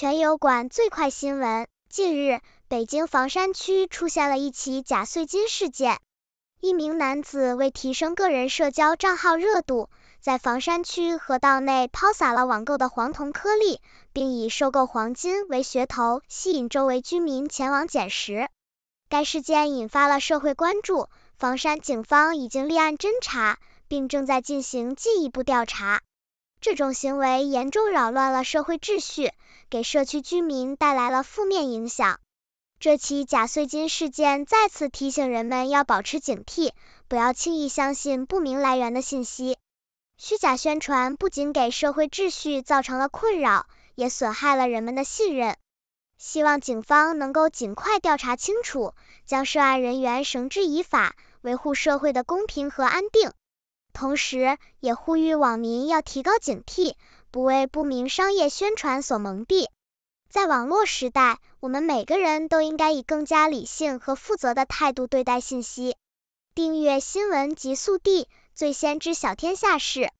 全油管最快新闻。近日，北京房山区出现了一起假碎金事件。一名男子为提升个人社交账号热度，在房山区河道内抛洒了网购的黄铜颗粒，并以收购黄金为噱头，吸引周围居民前往捡拾。该事件引发了社会关注，房山警方已经立案侦查，并正在进行进一步调查。这种行为严重扰乱了社会秩序，给社区居民带来了负面影响。这起假碎金事件再次提醒人们要保持警惕，不要轻易相信不明来源的信息。虚假宣传不仅给社会秩序造成了困扰，也损害了人们的信任。希望警方能够尽快调查清楚，将涉案人员绳之以法，维护社会的公平和安定。同时，也呼吁网民要提高警惕，不为不明商业宣传所蒙蔽。在网络时代，我们每个人都应该以更加理性和负责的态度对待信息。订阅新闻极速递，最先知晓天下事。